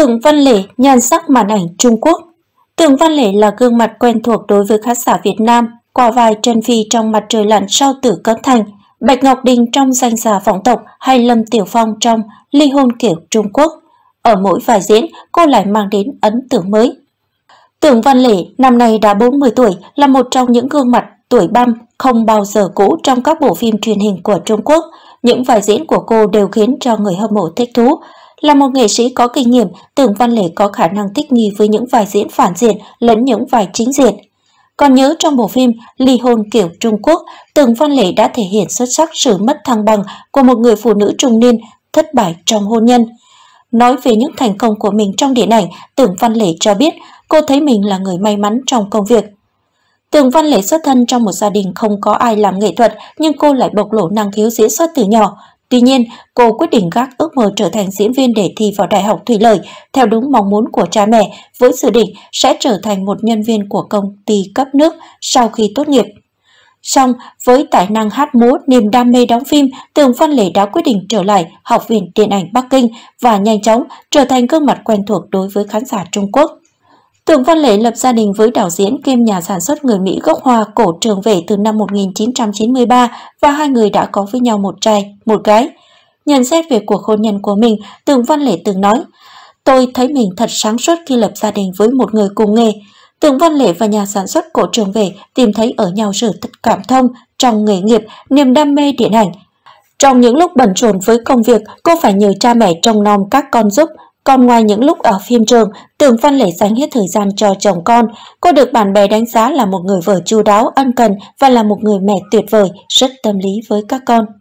Tưởng Văn Lễ nhan sắc màn ảnh Trung Quốc Tưởng Văn Lễ là gương mặt quen thuộc đối với khán giả Việt Nam, qua vai Trần Phi trong Mặt trời lặn sau tử Cấm thành, Bạch Ngọc Đình trong Danh giả phóng tộc hay Lâm Tiểu Phong trong Ly hôn kiểu Trung Quốc. Ở mỗi vài diễn, cô lại mang đến ấn tượng mới. Tưởng Văn Lễ năm nay đã 40 tuổi là một trong những gương mặt tuổi băm không bao giờ cũ trong các bộ phim truyền hình của Trung Quốc. Những vài diễn của cô đều khiến cho người hâm mộ thích thú. Là một nghệ sĩ có kinh nghiệm, Tưởng Văn Lệ có khả năng thích nghi với những vai diễn phản diện lẫn những vai chính diện. Còn nhớ trong bộ phim Ly hôn kiểu Trung Quốc, Tưởng Văn Lệ đã thể hiện xuất sắc sự mất thăng bằng của một người phụ nữ trung niên thất bại trong hôn nhân. Nói về những thành công của mình trong điện ảnh, Tưởng Văn Lệ cho biết cô thấy mình là người may mắn trong công việc. Tường Văn Lệ xuất thân trong một gia đình không có ai làm nghệ thuật nhưng cô lại bộc lộ năng khiếu diễn xuất từ nhỏ, Tuy nhiên, cô quyết định gác ước mơ trở thành diễn viên để thi vào Đại học Thủy Lợi, theo đúng mong muốn của cha mẹ, với dự định sẽ trở thành một nhân viên của công ty cấp nước sau khi tốt nghiệp. Song, với tài năng hát múa, niềm đam mê đóng phim, Tường Văn Lệ đã quyết định trở lại Học viện Điện ảnh Bắc Kinh và nhanh chóng trở thành gương mặt quen thuộc đối với khán giả Trung Quốc. Tưởng Văn Lệ lập gia đình với đạo diễn kiêm nhà sản xuất người Mỹ gốc Hoa cổ trường về từ năm 1993 và hai người đã có với nhau một trai, một gái. Nhận xét về cuộc hôn nhân của mình, Tưởng Văn Lệ từng nói, Tôi thấy mình thật sáng suốt khi lập gia đình với một người cùng nghề. Tưởng Văn Lệ và nhà sản xuất cổ trường về tìm thấy ở nhau sự cảm thông trong nghề nghiệp, niềm đam mê điện ảnh. Trong những lúc bận rộn với công việc, cô phải nhờ cha mẹ trông nom các con giúp, còn ngoài những lúc ở phim trường, Tường Vân lại dành hết thời gian cho chồng con. Cô được bạn bè đánh giá là một người vợ chu đáo, ân cần và là một người mẹ tuyệt vời, rất tâm lý với các con.